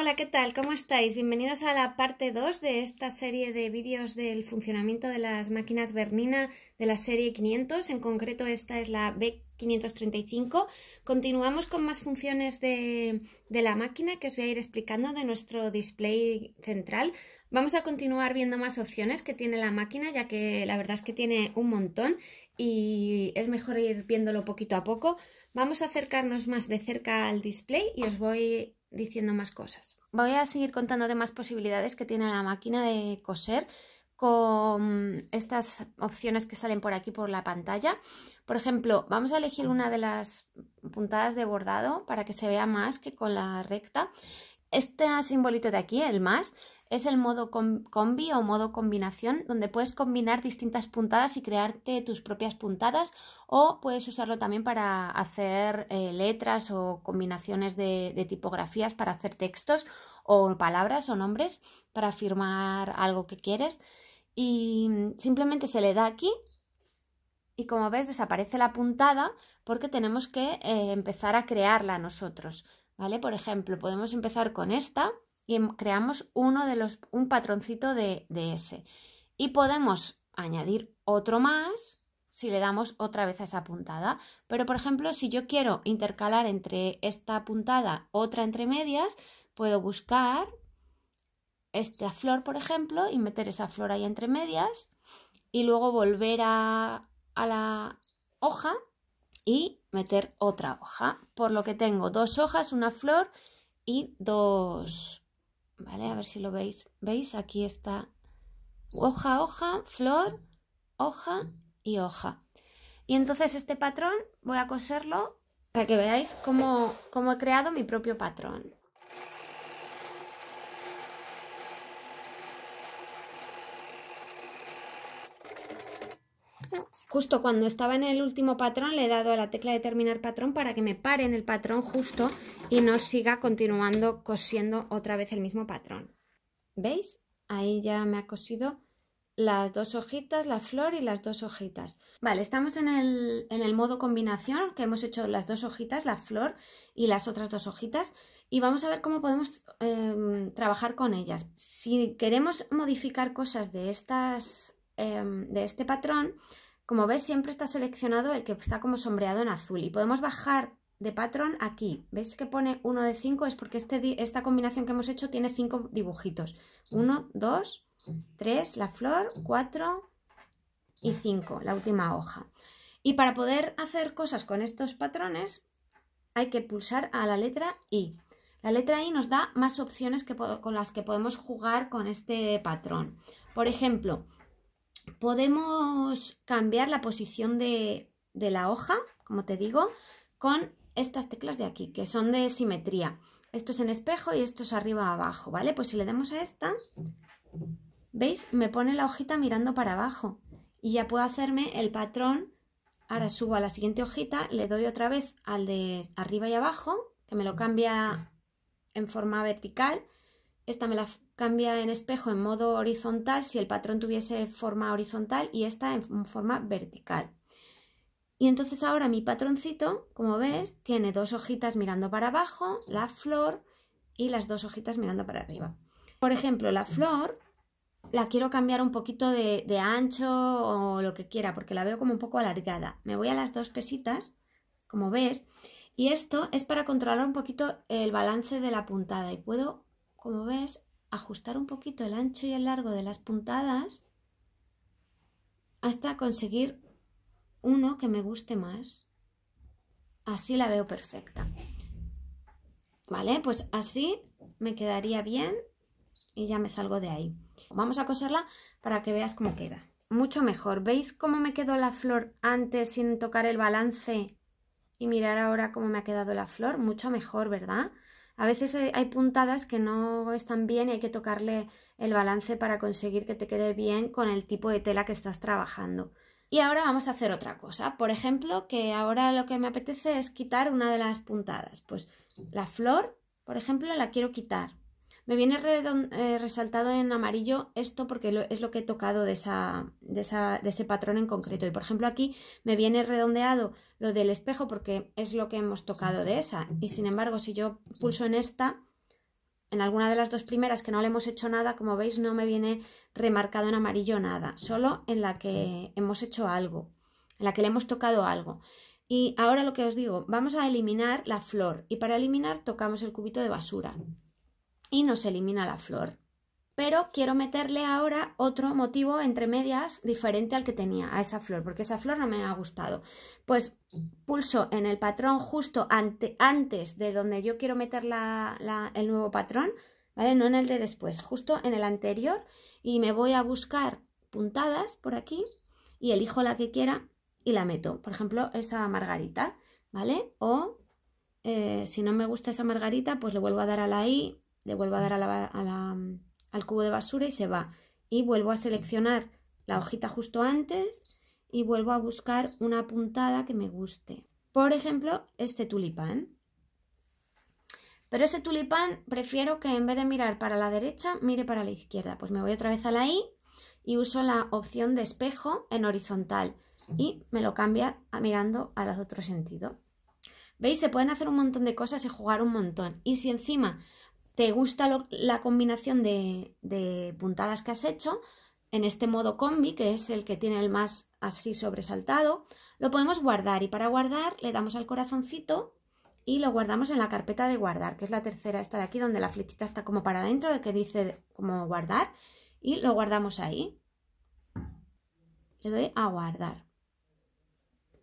Hola, ¿qué tal? ¿Cómo estáis? Bienvenidos a la parte 2 de esta serie de vídeos del funcionamiento de las máquinas Bernina de la serie 500. En concreto, esta es la B535. Continuamos con más funciones de, la máquina que os voy a ir explicando de nuestro display central. Vamos a continuar viendo más opciones que tiene la máquina, ya que la verdad es que tiene un montón y es mejor ir viéndolo poquito a poco. Vamos a acercarnos más de cerca al display y os voy diciendo más cosas. Voy a seguir contando de más posibilidades que tiene la máquina de coser con estas opciones que salen por aquí por la pantalla. Por ejemplo, vamos a elegir una de las puntadas de bordado para que se vea más que con la recta este simbolito de aquí, el más, es el modo combi o modo combinación, donde puedes combinar distintas puntadas y crearte tus propias puntadas o puedes usarlo también para hacer eh, letras o combinaciones de, tipografías para hacer textos o palabras o nombres para firmar algo que quieres. Y simplemente se le da aquí y como ves desaparece la puntada porque tenemos que eh, empezar a crearla nosotros. Por ejemplo, podemos empezar con esta y em, creamos uno de los, un patroncito de, de ese Y podemos añadir otro más si le damos otra vez a esa puntada. Pero, por ejemplo, si yo quiero intercalar entre esta puntada otra entre medias, puedo buscar esta flor, por ejemplo, y meter esa flor ahí entre medias y luego volver a, a la hoja y meter otra hoja. Por lo que tengo dos hojas, una flor y dos... ¿Vale? A ver si lo veis. ¿Veis? Aquí está hoja, hoja, flor, hoja y hoja. Y entonces este patrón voy a coserlo para que veáis cómo, cómo he creado mi propio patrón. Justo cuando estaba en el último patrón le he dado a la tecla de terminar patrón para que me pare en el patrón justo y no siga continuando cosiendo otra vez el mismo patrón. ¿Veis? Ahí ya me ha cosido las dos hojitas, la flor y las dos hojitas. Vale, estamos en el, modo combinación que hemos hecho las dos hojitas, la flor y las otras dos hojitas y vamos a ver cómo podemos em, trabajar con ellas. Si queremos modificar cosas de estas Em, de este patrón, como ves siempre está seleccionado el que está como sombreado en azul y podemos bajar de patrón aquí. ves que pone 1 de 5? Es porque este, esta combinación que hemos hecho tiene 5 dibujitos. 1, 2, 3, la flor, 4 y 5, la última hoja. Y para poder hacer cosas con estos patrones hay que pulsar a la letra I. La letra I nos da más opciones con las que podemos jugar con este patrón. Por ejemplo, podemos cambiar la posición de, la hoja, como te digo, con estas teclas de aquí, que son de simetría. Esto es en espejo y esto es arriba abajo, ¿vale? Pues si le damos a esta, ¿veis? Me pone la hojita mirando para abajo y ya puedo hacerme el patrón. Ahora subo a la siguiente hojita, le doy otra vez al de arriba y abajo, que me lo cambia en forma vertical esta me la cambia en espejo en modo horizontal si el patrón tuviese forma horizontal y esta en forma vertical. Y entonces ahora mi patroncito, como ves, tiene dos hojitas mirando para abajo, la flor y las dos hojitas mirando para arriba. Por ejemplo, la flor la quiero cambiar un poquito de, de, ancho o lo que quiera, porque la veo como un poco alargada. Me voy a las dos pesitas, como ves, y esto es para controlar un poquito el balance de la puntada y puedo como ves, ajustar un poquito el ancho y el largo de las puntadas hasta conseguir uno que me guste más. Así la veo perfecta. Vale, pues así me quedaría bien y ya me salgo de ahí. Vamos a coserla para que veas cómo queda. Mucho mejor. ¿Veis cómo me quedó la flor antes sin tocar el balance? Y mirar ahora cómo me ha quedado la flor. Mucho mejor, ¿verdad? A veces hay puntadas que no están bien y hay que tocarle el balance para conseguir que te quede bien con el tipo de tela que estás trabajando. Y ahora vamos a hacer otra cosa. Por ejemplo, que ahora lo que me apetece es quitar una de las puntadas. Pues la flor, por ejemplo, la quiero quitar. Me viene eh, resaltado en amarillo esto porque es lo que he tocado de, esa, de, de, ese patrón en concreto. Y por ejemplo aquí me viene redondeado lo del espejo porque es lo que hemos tocado de esa. Y sin embargo si yo pulso en esta, en alguna de las dos primeras que no le hemos hecho nada, como veis no me viene remarcado en amarillo nada. Solo en la que hemos hecho algo, en la que le hemos tocado algo. Y ahora lo que os digo, vamos a eliminar la flor y para eliminar tocamos el cubito de basura y nos elimina la flor. Pero quiero meterle ahora otro motivo entre medias diferente al que tenía, a esa flor, porque esa flor no me ha gustado. Pues pulso en el patrón justo ante, antes de donde yo quiero meter el nuevo patrón, ¿vale? No en el de después, justo en el anterior y me voy a buscar puntadas por aquí y elijo la que quiera y la meto. Por ejemplo, esa margarita, ¿vale? O eh, si no me gusta esa margarita, pues le vuelvo a dar a la I le vuelvo a dar al cubo de basura y se va. Y vuelvo a seleccionar la hojita justo antes y vuelvo a buscar una puntada que me guste. Por ejemplo, este tulipán. Pero ese tulipán prefiero que en vez de mirar para la derecha, mire para la izquierda. Pues me voy otra vez a la I y uso la opción de espejo en horizontal y me lo cambia mirando al otro sentido. ¿Veis? Se pueden hacer un montón de cosas y jugar un montón. Y si encima te gusta la combinación de, de, puntadas que has hecho, en este modo combi, que es el que tiene el más así sobresaltado, lo podemos guardar y para guardar le damos al corazoncito y lo guardamos en la carpeta de guardar, que es la tercera esta de aquí, donde la flechita está como para adentro, de que dice como guardar, y lo guardamos ahí. Le doy a guardar.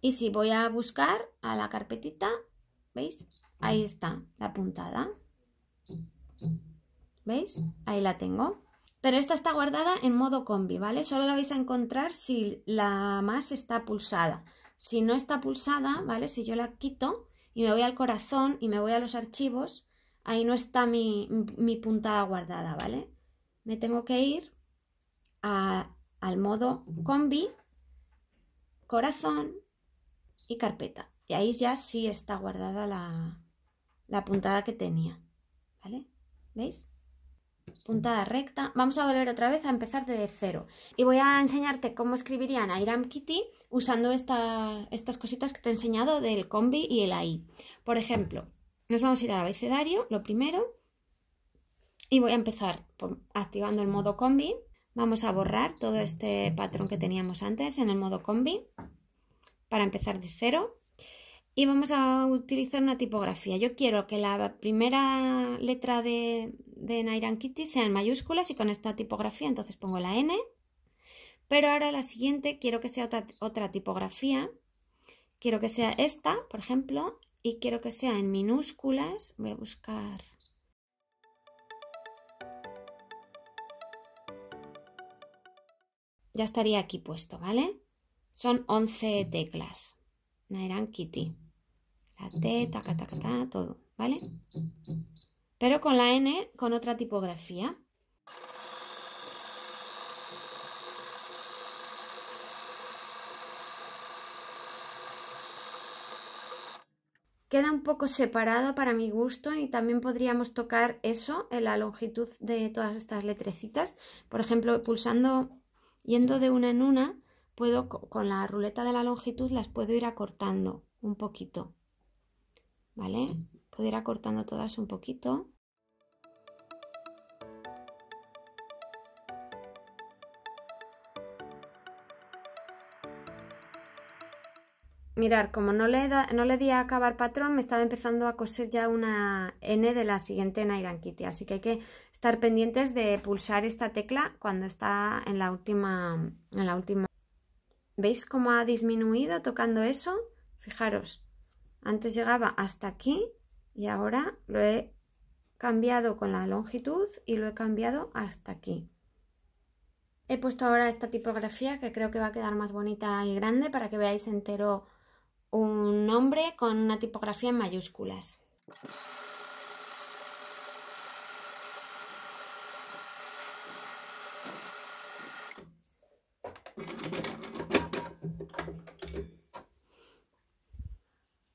Y si voy a buscar a la carpetita, ¿veis? Ahí está la puntada. ¿Veis? Ahí la tengo. Pero esta está guardada en modo combi, ¿vale? Solo la vais a encontrar si la más está pulsada. Si no está pulsada, ¿vale? Si yo la quito y me voy al corazón y me voy a los archivos, ahí no está mi, puntada guardada, ¿vale? Me tengo que ir al modo combi, corazón y carpeta. Y ahí ya sí está guardada la puntada que tenía, ¿vale? ¿Veis? Puntada recta. Vamos a volver otra vez a empezar desde cero. Y voy a enseñarte cómo escribirían a Iram Kitty usando estas cositas que te he enseñado del combi y el AI. Por ejemplo, nos vamos a ir al abecedario, lo primero. Y voy a empezar activando el modo combi. Vamos a borrar todo este patrón que teníamos antes en el modo combi para empezar de cero y vamos a utilizar una tipografía. Yo quiero que la primera letra de, de Nairan Kitty sea en mayúsculas y con esta tipografía entonces pongo la N. Pero ahora la siguiente quiero que sea otra, otra tipografía. Quiero que sea esta, por ejemplo, y quiero que sea en minúsculas. Voy a buscar... Ya estaría aquí puesto, ¿vale? Son 11 teclas. Nairan Kitty. La T, ta, ta, ta, todo, ¿vale? Pero con la N, con otra tipografía. queda un poco separado para mi gusto y también podríamos tocar eso en la longitud de todas estas letrecitas. Por ejemplo, pulsando, yendo de una en una, puedo con la ruleta de la longitud las puedo ir acortando un poquito. ¿vale? Puedo ir acortando todas un poquito. Mirar, como no le, no le di a acabar patrón, me estaba empezando a coser ya una N de la siguiente Nairan Kitty, así que hay que estar pendientes de pulsar esta tecla cuando está en la última, en la última. ¿Veis cómo ha disminuido tocando eso? Fijaros, antes llegaba hasta aquí y ahora lo he cambiado con la longitud y lo he cambiado hasta aquí. He puesto ahora esta tipografía que creo que va a quedar más bonita y grande para que veáis entero un nombre con una tipografía en mayúsculas.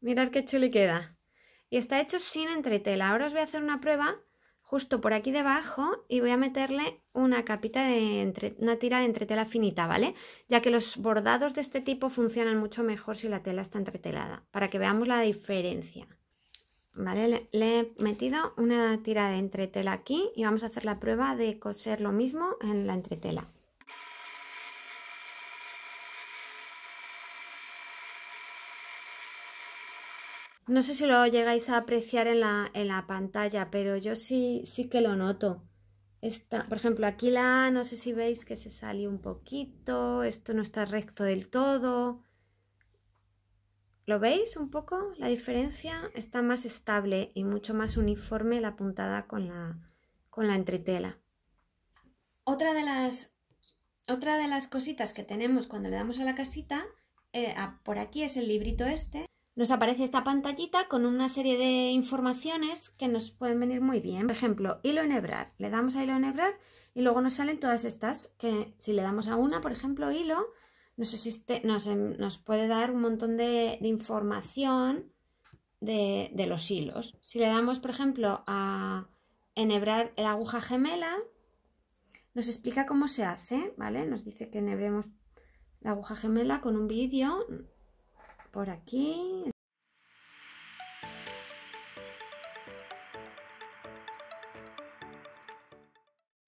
Mirad qué chuli queda. Y está hecho sin entretela. Ahora os voy a hacer una prueba justo por aquí debajo y voy a meterle una capita de una tira de entretela finita, ¿vale? Ya que los bordados de este tipo funcionan mucho mejor si la tela está entretelada, para que veamos la diferencia. ¿Vale? le he metido una tira de entretela aquí y vamos a hacer la prueba de coser lo mismo en la entretela. No sé si lo llegáis a apreciar en la, pantalla, pero yo sí, sí que lo noto. por ejemplo, aquí la no sé si veis que se salió un poquito, esto no está recto del todo. ¿Lo veis un poco la diferencia? Está más estable y mucho más uniforme la puntada con la, con la entretela. Otra de, las, otra de las cositas que tenemos cuando le damos a la casita, eh, por aquí es el librito este, nos aparece esta pantallita con una serie de informaciones que nos pueden venir muy bien. Por ejemplo, hilo enhebrar. Le damos a hilo enhebrar y luego nos salen todas estas que si le damos a una, por ejemplo, hilo, nos, existe, nos em, puede dar un montón de, información de, los hilos. Si le damos, por ejemplo, a enhebrar la aguja gemela, nos explica cómo se hace, ¿vale? Nos dice que enhebremos la aguja gemela con un vídeo, por aquí.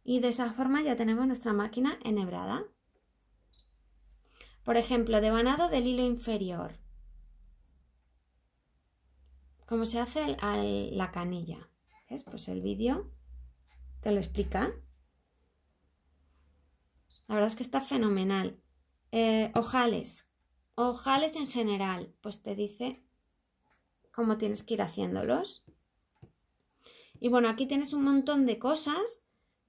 Y de esa forma ya tenemos nuestra máquina enhebrada. Por ejemplo, devanado del hilo inferior. Como se hace la canilla. es Pues el vídeo te lo explica. La verdad es que está fenomenal. Eh, ojales, Ojales en general, pues te dice cómo tienes que ir haciéndolos. Y bueno, aquí tienes un montón de cosas,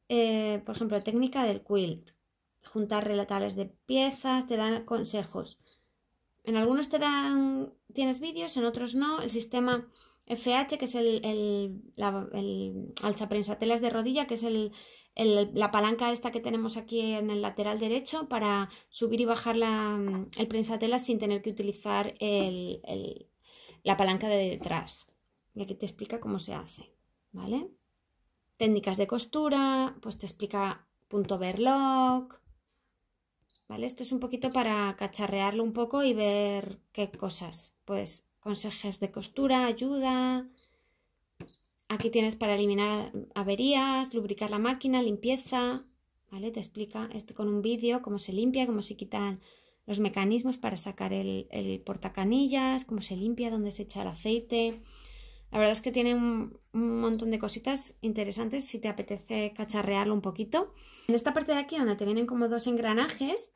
eh, por ejemplo, técnica del quilt, juntar relatales de piezas, te dan consejos. En algunos te dan, tienes vídeos, en otros no. El sistema FH, que es el, alza la, el telas de rodilla, que es el, la palanca esta que tenemos aquí en el lateral derecho para subir y bajar la, mm, el prensatela sin tener que utilizar el, la palanca de detrás. Y aquí te explica cómo se hace, ¿vale? Técnicas de costura, pues te explica punto verlock, ¿vale? Esto es un poquito para cacharrearlo un poco y ver qué cosas, pues consejos de costura, ayuda, Aquí tienes para eliminar averías, lubricar la máquina, limpieza, ¿vale? Te explica esto con un vídeo, cómo se limpia, cómo se quitan los mecanismos para sacar el, portacanillas, cómo se limpia, dónde se echa el aceite. La verdad es que tiene un, montón de cositas interesantes si te apetece cacharrearlo un poquito. En esta parte de aquí, donde te vienen como dos engranajes,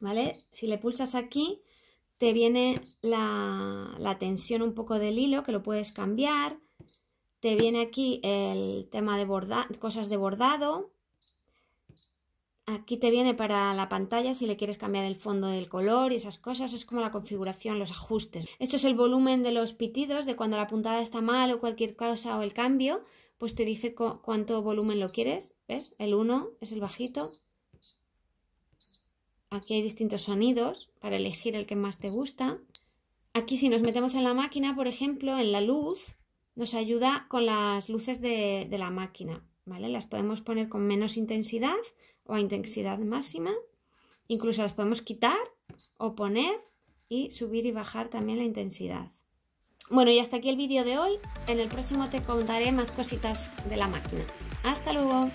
¿vale? Si le pulsas aquí, te viene la tensión un poco del hilo, que lo puedes cambiar. Te viene aquí el tema de borda, cosas de bordado. Aquí te viene para la pantalla si le quieres cambiar el fondo del color y esas cosas. Es como la configuración, los ajustes. Esto es el volumen de los pitidos, de cuando la puntada está mal o cualquier cosa o el cambio. Pues te dice cuánto volumen lo quieres. ¿Ves? El 1 es el bajito. Aquí hay distintos sonidos para elegir el que más te gusta. Aquí si nos metemos en la máquina, por ejemplo, en la luz, nos ayuda con las luces de, la máquina, ¿vale? Las podemos poner con menos intensidad o a intensidad máxima, incluso las podemos quitar o poner y subir y bajar también la intensidad. Bueno, y hasta aquí el vídeo de hoy. En el próximo te contaré más cositas de la máquina. ¡Hasta luego!